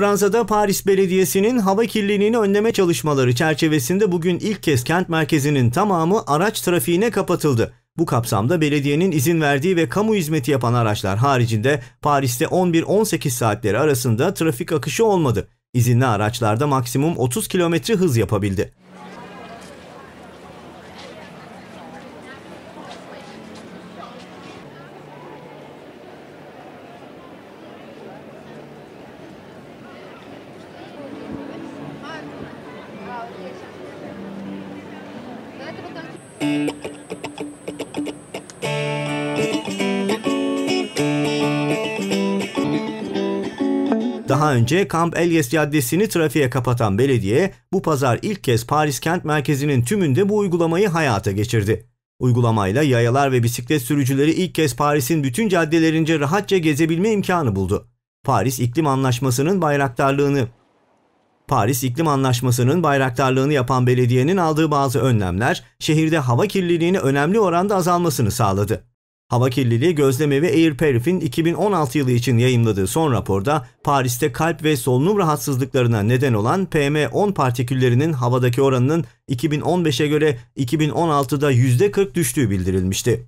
Fransa'da Paris Belediyesi'nin hava kirliliğini önleme çalışmaları çerçevesinde bugün ilk kez kent merkezinin tamamı araç trafiğine kapatıldı. Bu kapsamda belediyenin izin verdiği ve kamu hizmeti yapan araçlar haricinde Paris'te 11-18 saatleri arasında trafik akışı olmadı. İzinli araçlarda maksimum 30 km hız yapabildi. Daha önce Camp Elias Caddesi'ni trafiğe kapatan belediye bu pazar ilk kez Paris kent merkezinin tümünde bu uygulamayı hayata geçirdi. Uygulamayla yayalar ve bisiklet sürücüleri ilk kez Paris'in bütün caddelerince rahatça gezebilme imkanı buldu. Paris İklim Anlaşması'nın bayraktarlığını Paris İklim Anlaşması'nın bayraktarlığını yapan belediyenin aldığı bazı önlemler şehirde hava kirliliğini önemli oranda azalmasını sağladı. Hava kirliliği gözleme ve Air Perif'in 2016 yılı için yayımladığı son raporda Paris'te kalp ve solunum rahatsızlıklarına neden olan PM10 partiküllerinin havadaki oranının 2015'e göre 2016'da %40 düştüğü bildirilmişti.